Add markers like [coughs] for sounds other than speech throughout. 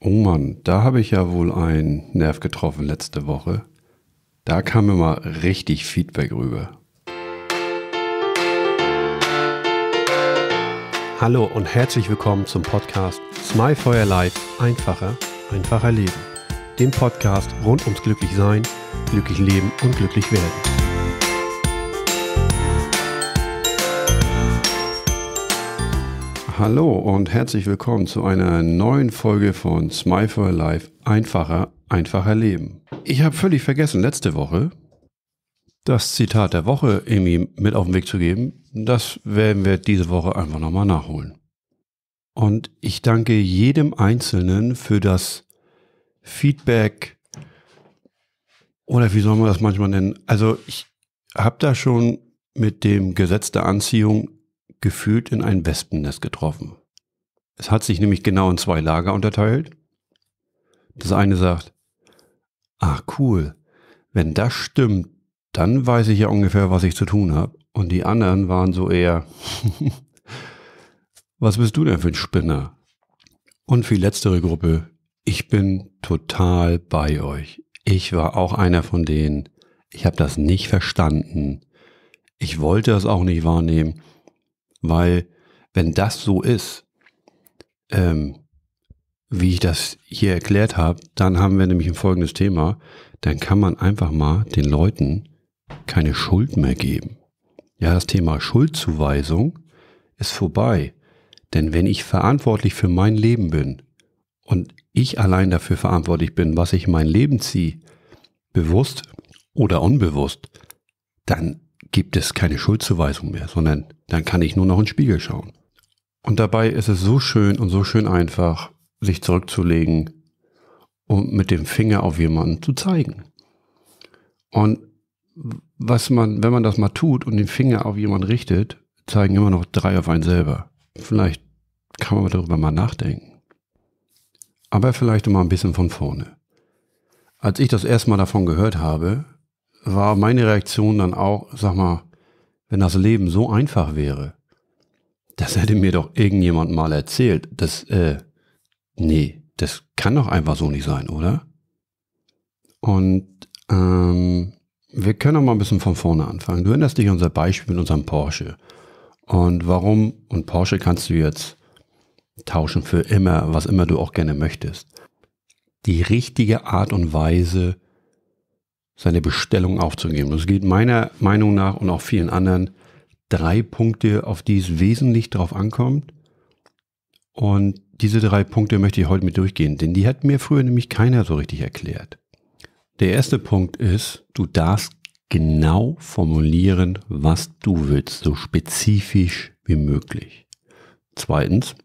Oh Mann, da habe ich ja wohl einen Nerv getroffen letzte Woche. Da kam mir mal richtig Feedback rüber. Hallo und herzlich willkommen zum Podcast Smile for Your Life einfacher, einfacher Leben. Dem Podcast rund ums Glücklichsein, glücklich leben und glücklich werden. Hallo und herzlich willkommen zu einer neuen Folge von Smile for Life einfacher, einfacher Leben. Ich habe völlig vergessen, letzte Woche das Zitat der Woche irgendwie mit auf den Weg zu geben. Das werden wir diese Woche einfach nochmal nachholen. Und ich danke jedem Einzelnen für das Feedback oder wie soll man das manchmal nennen? Also ich habe da schon mit dem Gesetz der Anziehung gefühlt in ein Wespennest getroffen. Es hat sich nämlich genau in zwei Lager unterteilt. Das eine sagt, ach cool, wenn das stimmt, dann weiß ich ja ungefähr, was ich zu tun habe. Und die anderen waren so eher, [laughs] was bist du denn für ein Spinner? Und für die letztere Gruppe, ich bin total bei euch. Ich war auch einer von denen. Ich habe das nicht verstanden. Ich wollte das auch nicht wahrnehmen. Weil wenn das so ist, ähm, wie ich das hier erklärt habe, dann haben wir nämlich ein folgendes Thema. Dann kann man einfach mal den Leuten keine Schuld mehr geben. Ja, das Thema Schuldzuweisung ist vorbei. Denn wenn ich verantwortlich für mein Leben bin und ich allein dafür verantwortlich bin, was ich mein Leben ziehe, bewusst oder unbewusst, dann gibt es keine Schuldzuweisung mehr, sondern dann kann ich nur noch in den Spiegel schauen. Und dabei ist es so schön und so schön einfach, sich zurückzulegen und mit dem Finger auf jemanden zu zeigen. Und was man, wenn man das mal tut und den Finger auf jemanden richtet, zeigen immer noch drei auf einen selber. Vielleicht kann man darüber mal nachdenken. Aber vielleicht mal ein bisschen von vorne. Als ich das erste Mal davon gehört habe, war meine Reaktion dann auch, sag mal, wenn das Leben so einfach wäre, das hätte mir doch irgendjemand mal erzählt. Das, äh, nee, das kann doch einfach so nicht sein, oder? Und ähm, wir können auch mal ein bisschen von vorne anfangen. Du erinnerst dich an unser Beispiel mit unserem Porsche. Und warum, und Porsche kannst du jetzt tauschen für immer, was immer du auch gerne möchtest. Die richtige Art und Weise, seine Bestellung aufzugeben. Es geht meiner Meinung nach und auch vielen anderen drei Punkte, auf die es wesentlich drauf ankommt. Und diese drei Punkte möchte ich heute mit durchgehen, denn die hat mir früher nämlich keiner so richtig erklärt. Der erste Punkt ist, du darfst genau formulieren, was du willst, so spezifisch wie möglich. Zweitens,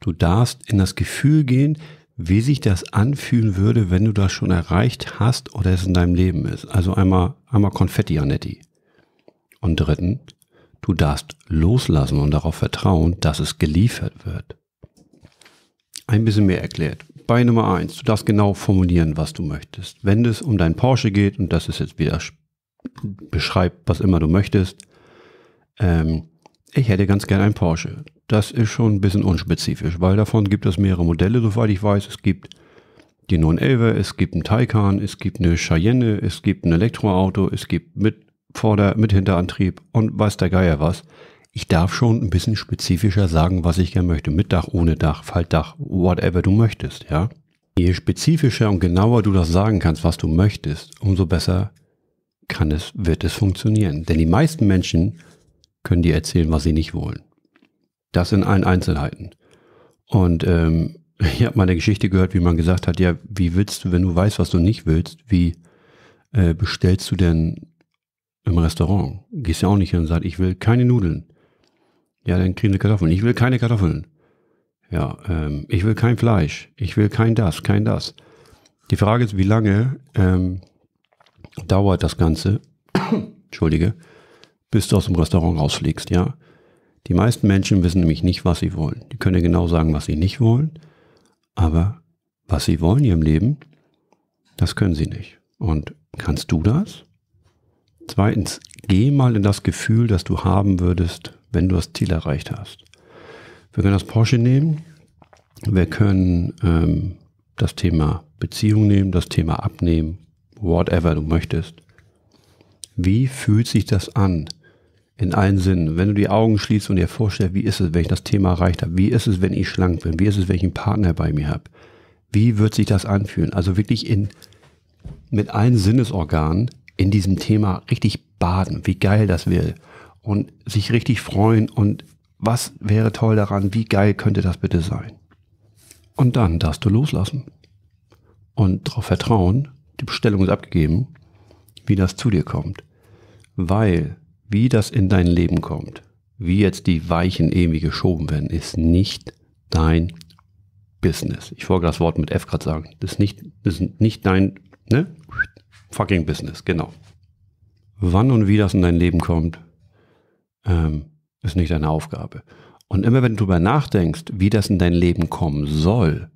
du darfst in das Gefühl gehen, wie sich das anfühlen würde, wenn du das schon erreicht hast oder es in deinem Leben ist. Also einmal, einmal Konfetti, Anetti. Und dritten, du darfst loslassen und darauf vertrauen, dass es geliefert wird. Ein bisschen mehr erklärt. Bei Nummer eins, du darfst genau formulieren, was du möchtest. Wenn es um dein Porsche geht, und das ist jetzt wieder beschreibt, was immer du möchtest, ähm, ich hätte ganz gern einen Porsche das ist schon ein bisschen unspezifisch, weil davon gibt es mehrere Modelle, soweit ich weiß. Es gibt die 911, es gibt einen Taycan, es gibt eine Cheyenne, es gibt ein Elektroauto, es gibt mit Vorder-, mit Hinterantrieb und weiß der Geier was. Ich darf schon ein bisschen spezifischer sagen, was ich gerne möchte. Mit Dach, ohne Dach, Faltdach, whatever du möchtest, ja. Je spezifischer und genauer du das sagen kannst, was du möchtest, umso besser kann es, wird es funktionieren. Denn die meisten Menschen können dir erzählen, was sie nicht wollen. Das in allen Einzelheiten. Und ähm, [laughs] ich habe mal eine Geschichte gehört, wie man gesagt hat, ja, wie willst du, wenn du weißt, was du nicht willst, wie äh, bestellst du denn im Restaurant? Gehst ja auch nicht hin und sagst, ich will keine Nudeln. Ja, dann kriegen wir Kartoffeln. Ich will keine Kartoffeln. Ja, ähm, ich will kein Fleisch. Ich will kein das, kein das. Die Frage ist, wie lange ähm, dauert das Ganze, [coughs] entschuldige, bis du aus dem Restaurant rausfliegst, ja? Die meisten Menschen wissen nämlich nicht, was sie wollen. Die können ja genau sagen, was sie nicht wollen, aber was sie wollen in ihrem Leben, das können sie nicht. Und kannst du das? Zweitens, geh mal in das Gefühl, das du haben würdest, wenn du das Ziel erreicht hast. Wir können das Porsche nehmen, wir können ähm, das Thema Beziehung nehmen, das Thema abnehmen, whatever du möchtest. Wie fühlt sich das an, in allen Sinnen. Wenn du die Augen schließt und dir vorstellst, wie ist es, wenn ich das Thema erreicht habe? Wie ist es, wenn ich schlank bin? Wie ist es, wenn ich einen Partner bei mir habe? Wie wird sich das anfühlen? Also wirklich in, mit allen Sinnesorganen in diesem Thema richtig baden, wie geil das wäre. Und sich richtig freuen und was wäre toll daran? Wie geil könnte das bitte sein? Und dann darfst du loslassen und darauf vertrauen, die Bestellung ist abgegeben, wie das zu dir kommt. Weil wie das in dein Leben kommt, wie jetzt die Weichen irgendwie geschoben werden, ist nicht dein Business. Ich folge das Wort mit F gerade sagen. Das ist nicht, das ist nicht dein ne? fucking Business, genau. Wann und wie das in dein Leben kommt, ähm, ist nicht deine Aufgabe. Und immer wenn du darüber nachdenkst, wie das in dein Leben kommen soll,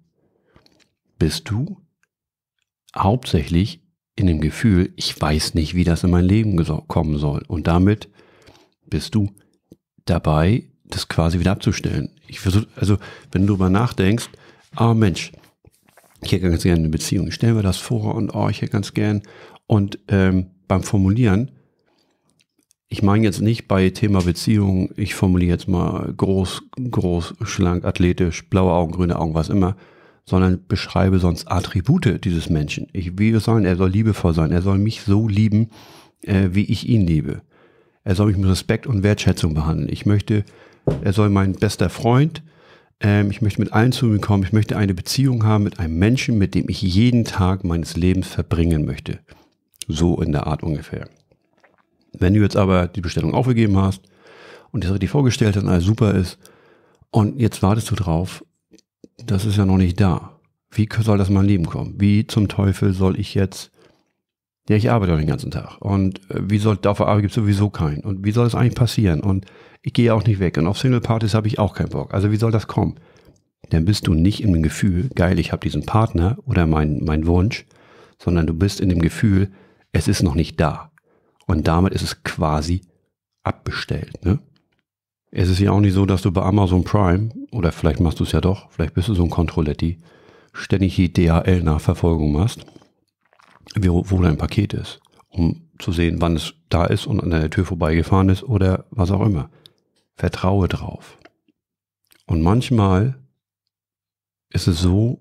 bist du hauptsächlich in dem Gefühl, ich weiß nicht, wie das in mein Leben kommen soll. Und damit bist du dabei, das quasi wieder abzustellen. Ich versuch, also wenn du darüber nachdenkst, ah oh Mensch, ich hätte ganz gerne eine Beziehung, stellen wir das vor und oh, ich hätte ganz gern. Und ähm, beim Formulieren, ich meine jetzt nicht bei Thema Beziehung, ich formuliere jetzt mal groß, groß, schlank, athletisch, blaue Augen, grüne Augen, was immer, sondern beschreibe sonst Attribute dieses Menschen. Ich wie will sollen, er soll liebevoll sein, er soll mich so lieben, äh, wie ich ihn liebe. Er soll mich mit Respekt und Wertschätzung behandeln. Ich möchte, er soll mein bester Freund, ähm, ich möchte mit allen zu mir kommen, ich möchte eine Beziehung haben mit einem Menschen, mit dem ich jeden Tag meines Lebens verbringen möchte. So in der Art ungefähr. Wenn du jetzt aber die Bestellung aufgegeben hast und das richtig vorgestellt hast und alles super ist, und jetzt wartest du drauf, das ist ja noch nicht da. Wie soll das mein Leben kommen? Wie zum Teufel soll ich jetzt, ja, ich arbeite doch den ganzen Tag. Und äh, wie soll, dafür der Arbeit gibt es sowieso keinen. Und wie soll das eigentlich passieren? Und ich gehe auch nicht weg. Und auf Single-Partys habe ich auch keinen Bock. Also wie soll das kommen? Dann bist du nicht im Gefühl, geil, ich habe diesen Partner oder meinen mein Wunsch, sondern du bist in dem Gefühl, es ist noch nicht da. Und damit ist es quasi abbestellt. Ne? Es ist ja auch nicht so, dass du bei Amazon Prime, oder vielleicht machst du es ja doch, vielleicht bist du so ein Controletti, ständig die DHL-Nachverfolgung machst, wo dein Paket ist, um zu sehen, wann es da ist und an der Tür vorbeigefahren ist oder was auch immer. Vertraue drauf. Und manchmal ist es so,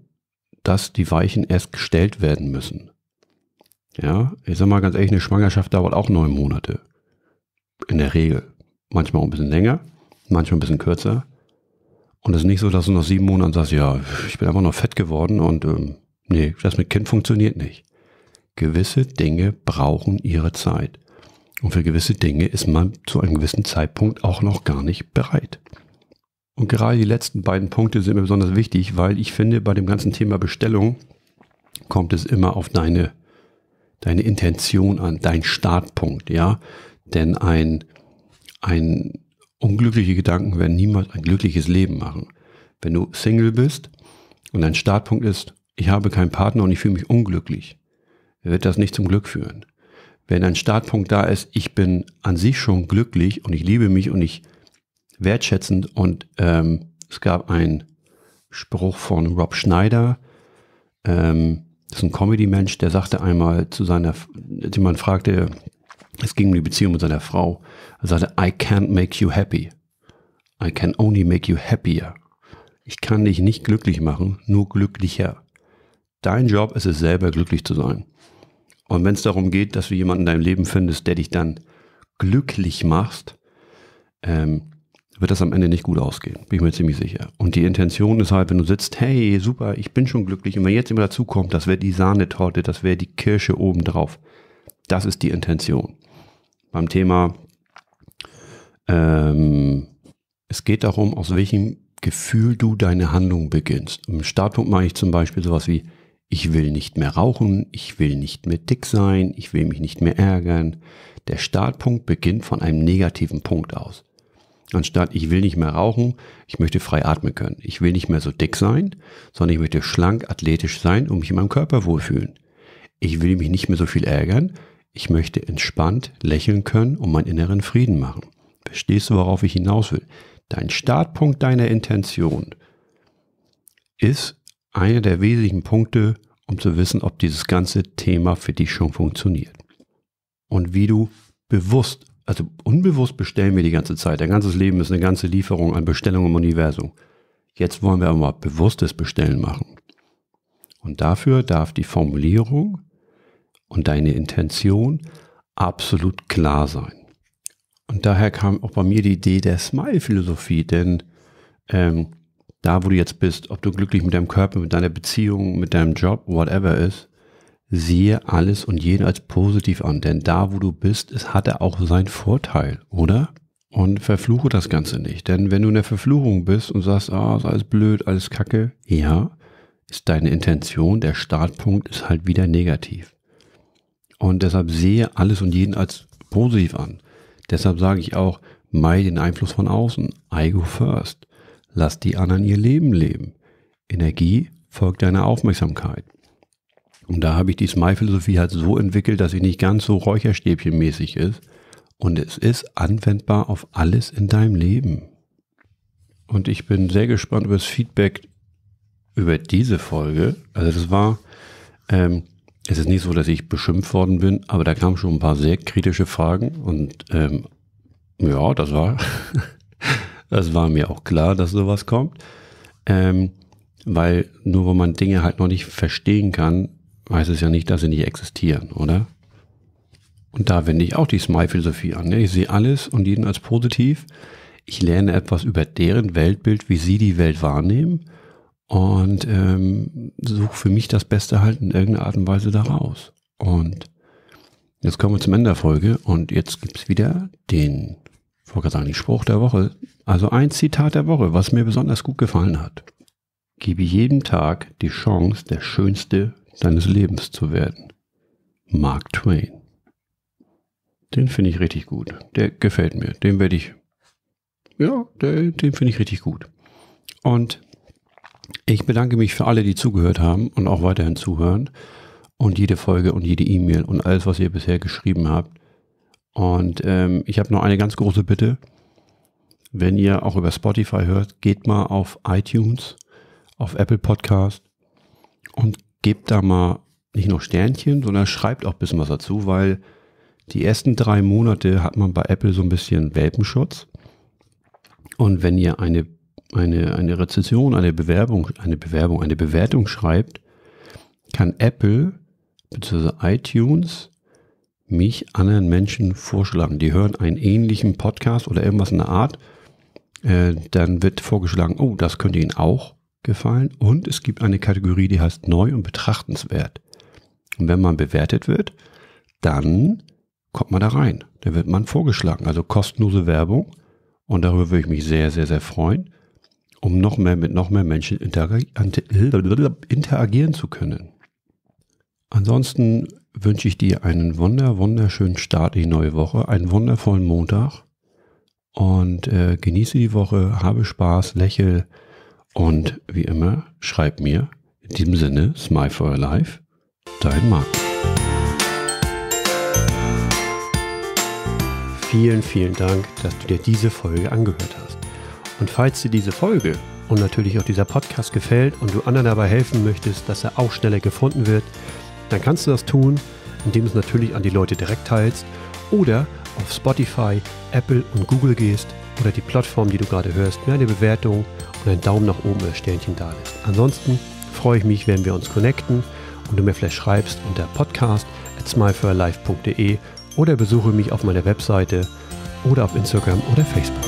dass die Weichen erst gestellt werden müssen. Ja, ich sag mal ganz ehrlich, eine Schwangerschaft dauert auch neun Monate. In der Regel. Manchmal auch ein bisschen länger manchmal ein bisschen kürzer. Und es ist nicht so, dass du nach sieben Monaten sagst, ja, ich bin einfach noch fett geworden und ähm, nee, das mit Kind funktioniert nicht. Gewisse Dinge brauchen ihre Zeit. Und für gewisse Dinge ist man zu einem gewissen Zeitpunkt auch noch gar nicht bereit. Und gerade die letzten beiden Punkte sind mir besonders wichtig, weil ich finde, bei dem ganzen Thema Bestellung kommt es immer auf deine, deine Intention an, dein Startpunkt, ja. Denn ein, ein Unglückliche Gedanken werden niemals ein glückliches Leben machen. Wenn du Single bist und dein Startpunkt ist, ich habe keinen Partner und ich fühle mich unglücklich, wird das nicht zum Glück führen. Wenn dein Startpunkt da ist, ich bin an sich schon glücklich und ich liebe mich und ich wertschätzend und ähm, es gab einen Spruch von Rob Schneider, ähm, das ist ein Comedy-Mensch, der sagte einmal zu seiner, jemand fragte, es ging um die Beziehung mit seiner Frau er sagte, I can't make you happy. I can only make you happier. Ich kann dich nicht glücklich machen, nur glücklicher. Dein Job ist es selber glücklich zu sein. Und wenn es darum geht, dass du jemanden in deinem Leben findest, der dich dann glücklich machst, ähm, wird das am Ende nicht gut ausgehen, bin ich mir ziemlich sicher. Und die Intention ist halt, wenn du sitzt, hey, super, ich bin schon glücklich und wenn jetzt immer dazu kommt, das wäre die Sahnetorte, das wäre die Kirsche obendrauf. Das ist die Intention. Beim Thema ähm, es geht darum, aus welchem Gefühl du deine Handlung beginnst. Im Startpunkt mache ich zum Beispiel sowas wie, ich will nicht mehr rauchen, ich will nicht mehr dick sein, ich will mich nicht mehr ärgern. Der Startpunkt beginnt von einem negativen Punkt aus. Anstatt ich will nicht mehr rauchen, ich möchte frei atmen können. Ich will nicht mehr so dick sein, sondern ich möchte schlank, athletisch sein und mich in meinem Körper wohlfühlen. Ich will mich nicht mehr so viel ärgern, ich möchte entspannt lächeln können und meinen inneren Frieden machen. Verstehst du, worauf ich hinaus will? Dein Startpunkt deiner Intention ist einer der wesentlichen Punkte, um zu wissen, ob dieses ganze Thema für dich schon funktioniert. Und wie du bewusst, also unbewusst bestellen wir die ganze Zeit. Dein ganzes Leben ist eine ganze Lieferung an Bestellungen im Universum. Jetzt wollen wir aber bewusstes Bestellen machen. Und dafür darf die Formulierung und deine Intention absolut klar sein. Und daher kam auch bei mir die Idee der Smile-Philosophie, denn ähm, da, wo du jetzt bist, ob du glücklich mit deinem Körper, mit deiner Beziehung, mit deinem Job, whatever ist, siehe alles und jeden als positiv an, denn da, wo du bist, es hat er auch seinen Vorteil, oder? Und verfluche das Ganze nicht, denn wenn du in der Verfluchung bist und sagst, ah, ist alles blöd, alles kacke, ja, ist deine Intention, der Startpunkt ist halt wieder negativ. Und deshalb sehe alles und jeden als positiv an. Deshalb sage ich auch, meide den Einfluss von außen. I go first. Lass die anderen ihr Leben leben. Energie folgt deiner Aufmerksamkeit. Und da habe ich die Smile-Philosophie halt so entwickelt, dass sie nicht ganz so räucherstäbchenmäßig ist. Und es ist anwendbar auf alles in deinem Leben. Und ich bin sehr gespannt über das Feedback über diese Folge. Also das war ähm, es ist nicht so, dass ich beschimpft worden bin, aber da kamen schon ein paar sehr kritische Fragen und ähm, ja, das war, [laughs] das war mir auch klar, dass sowas kommt. Ähm, weil nur wo man Dinge halt noch nicht verstehen kann, heißt es ja nicht, dass sie nicht existieren, oder? Und da wende ich auch die Smile-Philosophie an. Ne? Ich sehe alles und jeden als positiv. Ich lerne etwas über deren Weltbild, wie sie die Welt wahrnehmen und ähm, suche für mich das Beste halt in irgendeiner Art und Weise daraus. Und jetzt kommen wir zum Ende der Folge und jetzt gibt's wieder den, ich wollte sagen, den Spruch der Woche. Also ein Zitat der Woche, was mir besonders gut gefallen hat. Gebe jeden Tag die Chance, der Schönste deines Lebens zu werden. Mark Twain. Den finde ich richtig gut. Der gefällt mir. Den werde ich. Ja, der, den finde ich richtig gut. Und ich bedanke mich für alle, die zugehört haben und auch weiterhin zuhören. Und jede Folge und jede E-Mail und alles, was ihr bisher geschrieben habt. Und ähm, ich habe noch eine ganz große Bitte. Wenn ihr auch über Spotify hört, geht mal auf iTunes, auf Apple Podcast und gebt da mal nicht nur Sternchen, sondern schreibt auch ein bisschen was dazu, weil die ersten drei Monate hat man bei Apple so ein bisschen Welpenschutz. Und wenn ihr eine eine, eine Rezession, eine Bewerbung, eine Bewerbung, eine Bewertung schreibt, kann Apple bzw. iTunes mich anderen Menschen vorschlagen. Die hören einen ähnlichen Podcast oder irgendwas in der Art. Äh, dann wird vorgeschlagen, oh, das könnte ihnen auch gefallen. Und es gibt eine Kategorie, die heißt neu und betrachtenswert. Und wenn man bewertet wird, dann kommt man da rein. Da wird man vorgeschlagen. Also kostenlose Werbung. Und darüber würde ich mich sehr, sehr, sehr freuen um noch mehr mit noch mehr Menschen interagieren zu können. Ansonsten wünsche ich dir einen wunder, wunderschönen Start in die neue Woche, einen wundervollen Montag und äh, genieße die Woche, habe Spaß, lächel und wie immer, schreib mir. In diesem Sinne, Smile for Your Life, dein Marc. Vielen, vielen Dank, dass du dir diese Folge angehört hast. Und falls dir diese Folge und natürlich auch dieser Podcast gefällt und du anderen dabei helfen möchtest, dass er auch schneller gefunden wird, dann kannst du das tun, indem du es natürlich an die Leute direkt teilst oder auf Spotify, Apple und Google gehst oder die Plattform, die du gerade hörst, mir eine Bewertung und einen Daumen nach oben oder Sternchen da lässt. Ansonsten freue ich mich, wenn wir uns connecten und du mir vielleicht schreibst unter podcast at smilefirlife.de oder besuche mich auf meiner Webseite oder auf Instagram oder Facebook.